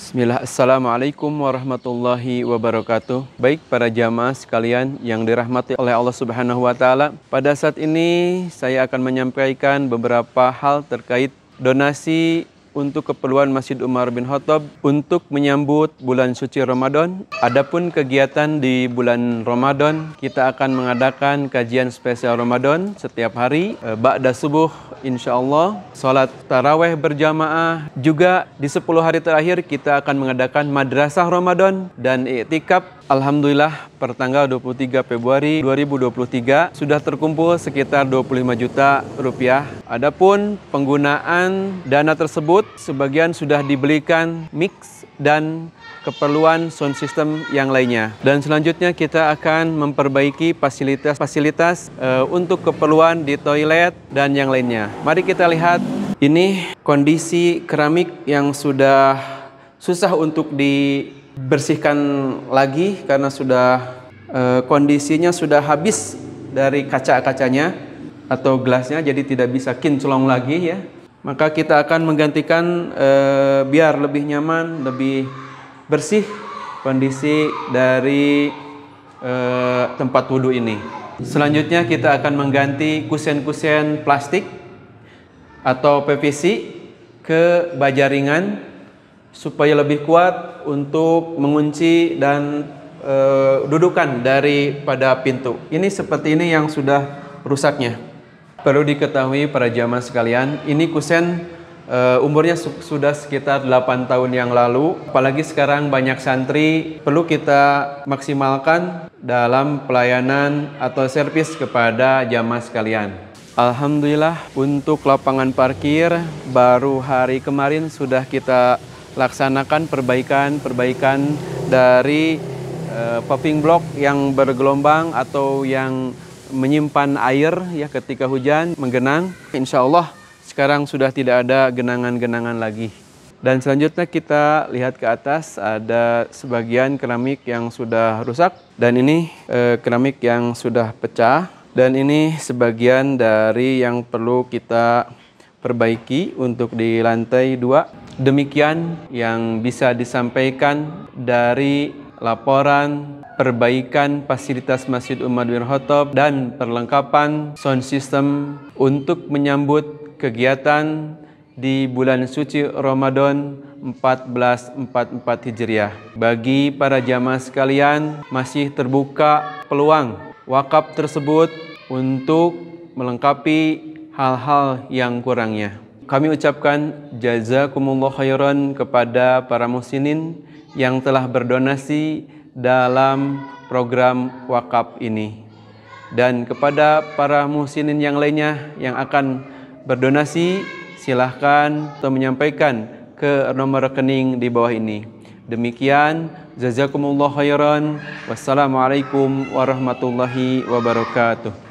Bismillah, Assalamualaikum warahmatullahi wabarakatuh. Baik para jamaah sekalian yang dirahmati oleh Allah Subhanahu wa Ta'ala, pada saat ini saya akan menyampaikan beberapa hal terkait donasi untuk keperluan Masjid Umar bin Khattab untuk menyambut bulan suci Ramadan. Adapun kegiatan di bulan Ramadan, kita akan mengadakan kajian spesial Ramadan setiap hari eh, ba'da subuh Insya Allah, sholat taraweh berjamaah. Juga di 10 hari terakhir kita akan mengadakan madrasah Ramadan dan iktikaf. Alhamdulillah pertanggal 23 Februari 2023 sudah terkumpul sekitar 25 juta rupiah. Adapun penggunaan dana tersebut tersebut sebagian sudah dibelikan mix dan keperluan sound system yang lainnya. Dan selanjutnya kita akan memperbaiki fasilitas-fasilitas e, eh, untuk keperluan di toilet dan yang lainnya. Mari kita lihat ini kondisi keramik yang sudah susah untuk dibersihkan lagi karena sudah e, kondisinya sudah habis dari kaca-kacanya atau gelasnya jadi tidak bisa kinclong lagi ya maka kita akan menggantikan e, biar lebih nyaman, lebih bersih kondisi dari e, tempat wudhu ini. Selanjutnya kita akan mengganti kusen-kusen plastik atau PVC ke baja ringan supaya lebih kuat untuk mengunci dan e, dudukan daripada pintu. Ini seperti ini yang sudah rusaknya. Perlu diketahui para jamaah sekalian, ini kusen uh, umurnya su sudah sekitar 8 tahun yang lalu. Apalagi sekarang banyak santri perlu kita maksimalkan dalam pelayanan atau servis kepada jamaah sekalian. Alhamdulillah untuk lapangan parkir baru hari kemarin sudah kita laksanakan perbaikan-perbaikan dari uh, paving block yang bergelombang atau yang menyimpan air ya ketika hujan menggenang. Insya Allah sekarang sudah tidak ada genangan-genangan lagi. Dan selanjutnya kita lihat ke atas ada sebagian keramik yang sudah rusak dan ini e, keramik yang sudah pecah dan ini sebagian dari yang perlu kita perbaiki untuk di lantai dua. Demikian yang bisa disampaikan dari laporan, perbaikan fasilitas Masjid Umar bin Khattab dan perlengkapan sound system untuk menyambut kegiatan di bulan suci Ramadan 1444 Hijriah. Bagi para jamaah sekalian, masih terbuka peluang wakaf tersebut untuk melengkapi hal-hal yang kurangnya. Kami ucapkan jazakumullah khairan kepada para muslimin yang telah berdonasi dalam program wakaf ini dan kepada para muhsinin yang lainnya yang akan berdonasi silahkan atau menyampaikan ke nomor rekening di bawah ini demikian jazakumullah khairan wassalamualaikum warahmatullahi wabarakatuh